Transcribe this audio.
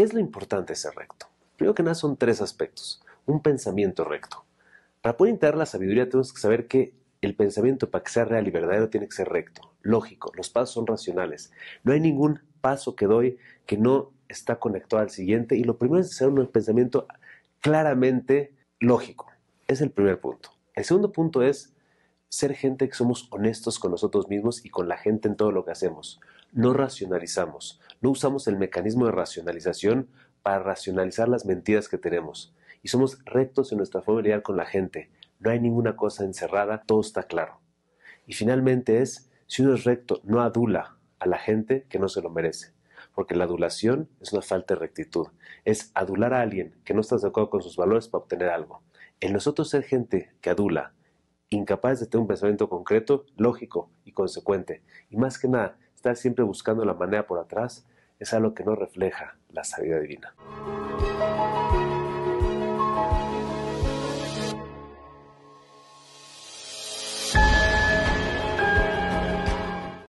¿Qué es lo importante de ser recto? Primero que nada son tres aspectos. Un pensamiento recto. Para poder integrar la sabiduría tenemos que saber que el pensamiento para que sea real y verdadero tiene que ser recto, lógico, los pasos son racionales. No hay ningún paso que doy que no está conectado al siguiente y lo primero es hacer un pensamiento claramente lógico. Es el primer punto. El segundo punto es ser gente que somos honestos con nosotros mismos y con la gente en todo lo que hacemos. No racionalizamos, no usamos el mecanismo de racionalización para racionalizar las mentiras que tenemos. Y somos rectos en nuestra forma con la gente. No hay ninguna cosa encerrada, todo está claro. Y finalmente es, si uno es recto, no adula a la gente que no se lo merece. Porque la adulación es una falta de rectitud. Es adular a alguien que no está de acuerdo con sus valores para obtener algo. En nosotros ser gente que adula, incapaz de tener un pensamiento concreto, lógico y consecuente. Y más que nada, estar siempre buscando la manera por atrás es algo que no refleja la sabiduría divina.